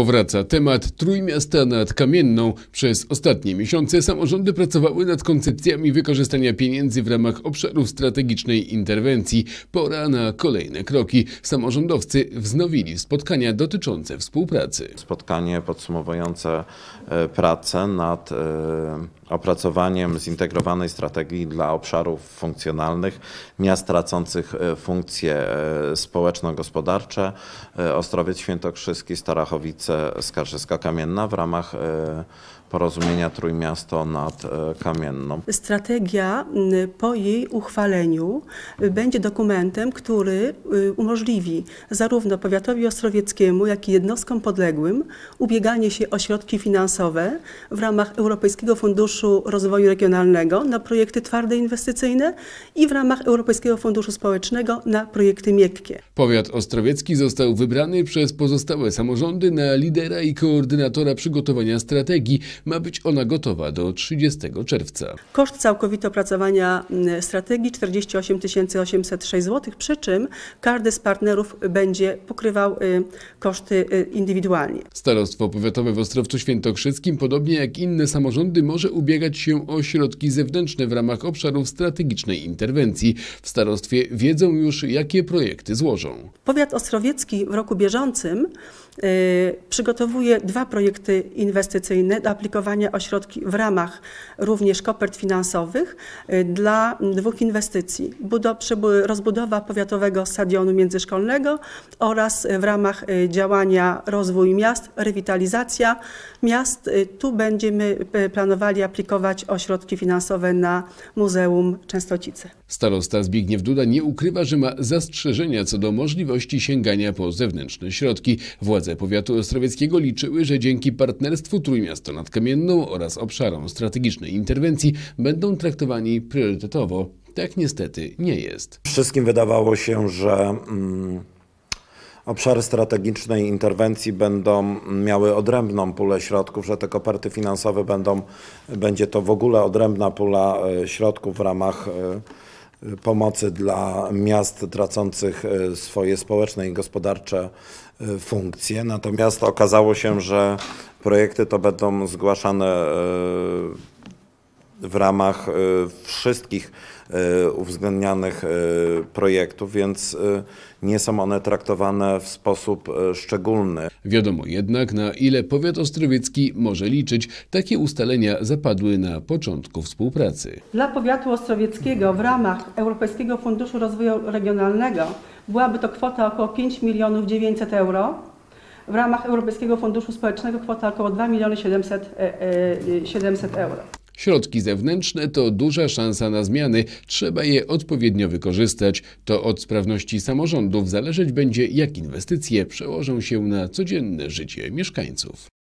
Powraca temat Trójmiasta nad Kamienną. Przez ostatnie miesiące samorządy pracowały nad koncepcjami wykorzystania pieniędzy w ramach obszarów strategicznej interwencji. Pora na kolejne kroki. Samorządowcy wznowili spotkania dotyczące współpracy. Spotkanie podsumowujące e, pracę nad e, opracowaniem zintegrowanej strategii dla obszarów funkcjonalnych, miast tracących e, funkcje e, społeczno-gospodarcze, e, Ostrowiec Świętokrzyski, Starachowice, Skarżyska Kamienna w ramach porozumienia Trójmiasto nad Kamienną. Strategia po jej uchwaleniu będzie dokumentem, który umożliwi zarówno powiatowi ostrowieckiemu, jak i jednostkom podległym ubieganie się o środki finansowe w ramach Europejskiego Funduszu Funduszu Rozwoju Regionalnego na projekty twarde inwestycyjne i w ramach Europejskiego Funduszu Społecznego na projekty miękkie. Powiat Ostrowiecki został wybrany przez pozostałe samorządy na lidera i koordynatora przygotowania strategii. Ma być ona gotowa do 30 czerwca. Koszt całkowity opracowania strategii 48 806 zł, przy czym każdy z partnerów będzie pokrywał y, koszty y, indywidualnie. Starostwo Powiatowe w Ostrowcu Świętokrzyskim, podobnie jak inne samorządy, może ubiegać ubiegać się o środki zewnętrzne w ramach obszarów strategicznej interwencji. W starostwie wiedzą już, jakie projekty złożą. Powiat ostrowiecki w roku bieżącym Y, przygotowuje dwa projekty inwestycyjne do aplikowania o środki w ramach również kopert finansowych y, dla dwóch inwestycji. Rozbudowa powiatowego stadionu międzyszkolnego oraz w ramach y, działania rozwój miast, rewitalizacja miast. Tu będziemy planowali aplikować o środki finansowe na Muzeum Częstocice. Starosta Zbigniew Duda nie ukrywa, że ma zastrzeżenia co do możliwości sięgania po zewnętrzne środki. Władze Władze powiatu ostrowieckiego liczyły, że dzięki partnerstwu Trójmiasto nad Kamienną oraz obszarom strategicznej interwencji będą traktowani priorytetowo. Tak niestety nie jest. Wszystkim wydawało się, że mm, obszary strategicznej interwencji będą miały odrębną pulę środków, że te koperty finansowe będą, będzie to w ogóle odrębna pula e, środków w ramach e, pomocy dla miast tracących e, swoje społeczne i gospodarcze e, funkcje. Natomiast okazało się, że projekty to będą zgłaszane e, w ramach e, wszystkich e, uwzględnianych e, projektów, więc nie są one traktowane w sposób szczególny. Wiadomo jednak, na ile powiat ostrowiecki może liczyć. Takie ustalenia zapadły na początku współpracy. Dla powiatu ostrowieckiego w ramach Europejskiego Funduszu Rozwoju Regionalnego byłaby to kwota około 5 milionów 900 euro. W ramach Europejskiego Funduszu Społecznego kwota około 2 miliony 700, 700 euro. Środki zewnętrzne to duża szansa na zmiany, trzeba je odpowiednio wykorzystać. To od sprawności samorządów zależeć będzie, jak inwestycje przełożą się na codzienne życie mieszkańców.